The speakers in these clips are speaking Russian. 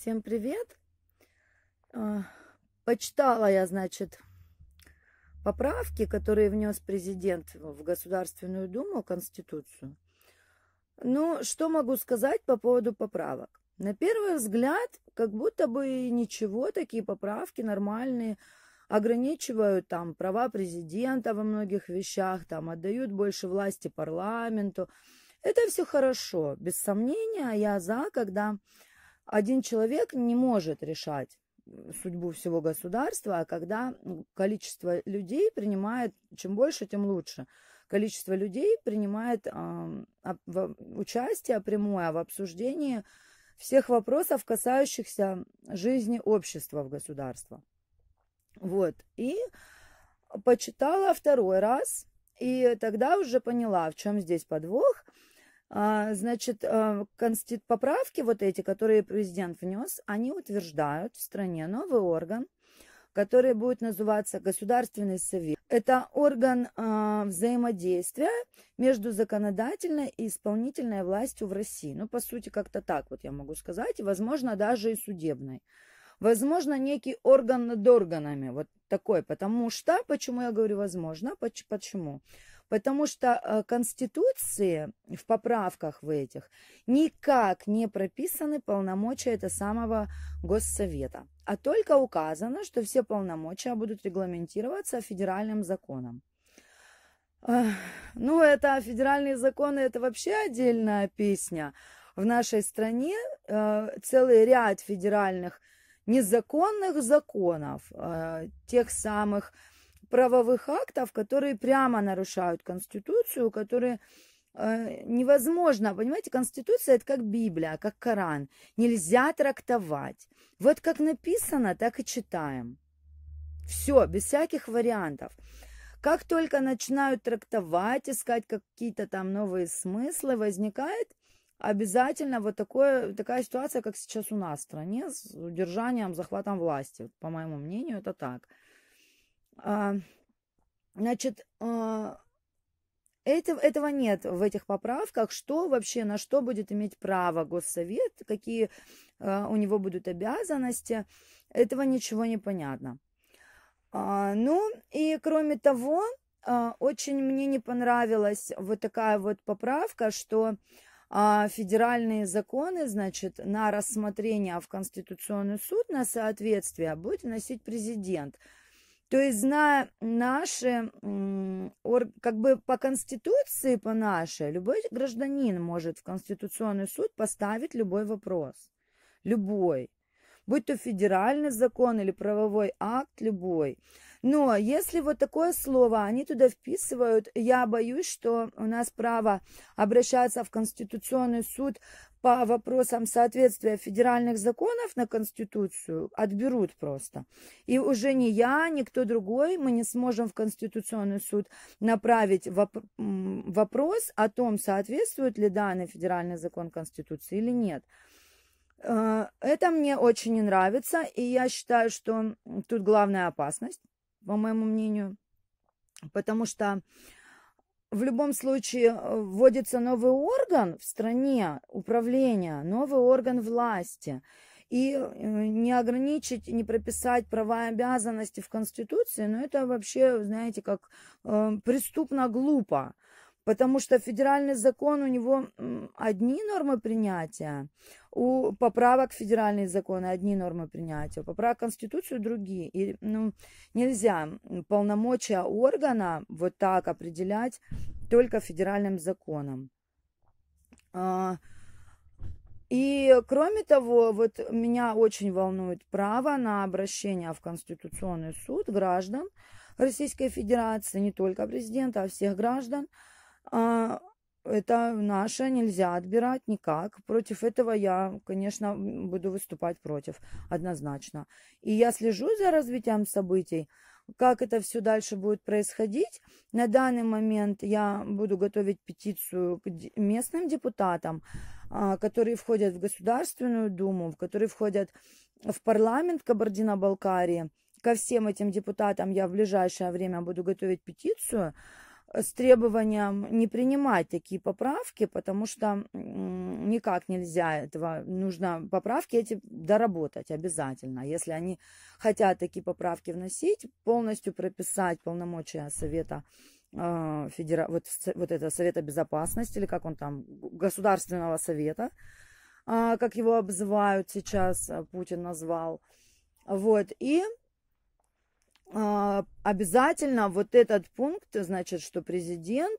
Всем привет! А, почитала я, значит, поправки, которые внес президент в Государственную Думу, Конституцию. Ну, что могу сказать по поводу поправок? На первый взгляд, как будто бы ничего, такие поправки нормальные, ограничивают там права президента во многих вещах, там отдают больше власти парламенту. Это все хорошо, без сомнения, а я за, когда один человек не может решать судьбу всего государства, а когда количество людей принимает, чем больше, тем лучше, количество людей принимает э, участие прямое а в обсуждении всех вопросов, касающихся жизни общества в государстве. Вот. И почитала второй раз, и тогда уже поняла, в чем здесь подвох, а, значит, э, поправки вот эти, которые президент внес, они утверждают в стране новый орган, который будет называться Государственный совет. Это орган а, взаимодействия между законодательной и исполнительной властью в России. Ну, по сути, как-то так вот я могу сказать, возможно, даже и судебной. Возможно, некий орган над органами, вот такой, потому что, почему я говорю возможно, а почему? потому что э, Конституции в поправках в этих никак не прописаны полномочия этого самого Госсовета, а только указано, что все полномочия будут регламентироваться федеральным законом. Ну, это федеральные законы, это вообще отдельная песня. В нашей стране э, целый ряд федеральных незаконных законов, э, тех самых э, правовых актов, которые прямо нарушают Конституцию, которые э, невозможно, понимаете, Конституция это как Библия, как Коран, нельзя трактовать. Вот как написано, так и читаем. Все, без всяких вариантов. Как только начинают трактовать, искать какие-то там новые смыслы, возникает обязательно вот такое, такая ситуация, как сейчас у нас в стране, с удержанием, захватом власти. По моему мнению, это так. А, значит, а, это, этого нет в этих поправках. Что вообще, на что будет иметь право Госсовет, какие э, у него будут обязанности, этого ничего не понятно. А, ну и кроме того, а, очень мне не понравилась вот такая вот поправка, что а, федеральные законы, значит, на рассмотрение в Конституционный суд на соответствие будет вносить президент. То есть, зная наши, как бы по конституции, по нашей, любой гражданин может в конституционный суд поставить любой вопрос. Любой будь то федеральный закон или правовой акт любой. Но если вот такое слово они туда вписывают, я боюсь, что у нас право обращаться в Конституционный суд по вопросам соответствия федеральных законов на Конституцию отберут просто. И уже не я, никто другой, мы не сможем в Конституционный суд направить воп- вопрос о том, соответствует ли данный федеральный закон Конституции или нет. Э, это мне очень не нравится, и я считаю, что тут главная опасность, по моему мнению, потому что в любом случае э, вводится новый орган в стране управления, новый орган власти. И э, не ограничить, не прописать права и обязанности в Конституции, ну это вообще, знаете, как преступно глупо потому что федеральный закон, у него одни нормы принятия, у поправок федеральные законы одни нормы принятия, у поправок Конституцию другие. И ну, нельзя полномочия органа вот так определять только федеральным законом. А, и кроме того, вот меня очень волнует право на обращение в Конституционный суд граждан Российской Федерации, не только президента, а всех граждан, а, это наше нельзя отбирать никак. Против этого я, конечно, буду выступать против, однозначно. И я слежу за развитием событий, как это все дальше будет происходить. На данный момент я буду готовить петицию к местным депутатам, а, которые входят в Государственную Думу, которые входят в парламент Кабардино-Балкарии. Ко всем этим депутатам я в ближайшее время буду готовить петицию, с требованием не принимать такие поправки, потому что никак нельзя этого, нужно поправки эти доработать обязательно. Если они хотят такие поправки вносить, полностью прописать полномочия Совета а, федера... вот, вот это Совета Безопасности, или как он там, Государственного Совета, а, как его обзывают сейчас, а, Путин назвал. Вот, и а, обязательно вот этот пункт, значит, что президент,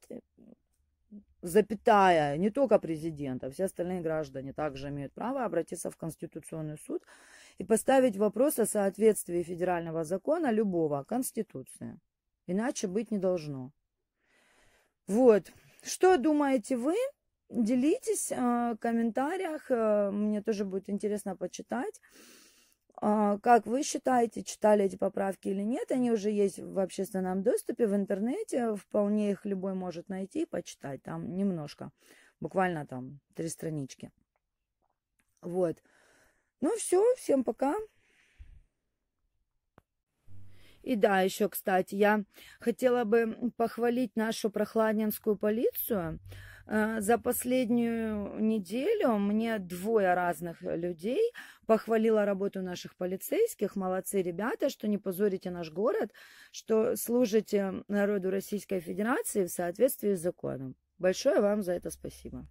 запятая, не только президент, а все остальные граждане также имеют право обратиться в Конституционный суд и поставить вопрос о соответствии федерального закона любого Конституции. Иначе быть не должно. Вот. Что думаете вы? Делитесь а, в комментариях. А, мне тоже будет интересно почитать. А, как вы считаете, читали эти поправки или нет? Они уже есть в общественном доступе, в интернете. Вполне их любой может найти и почитать. Там немножко, буквально там три странички. Вот. Ну все, всем пока. И да, еще, кстати, я хотела бы похвалить нашу прохладненскую полицию. Э, за последнюю неделю мне двое разных э, людей похвалила работу наших полицейских. Молодцы ребята, что не позорите наш город, что служите народу Российской Федерации в соответствии с законом. Большое вам за это спасибо.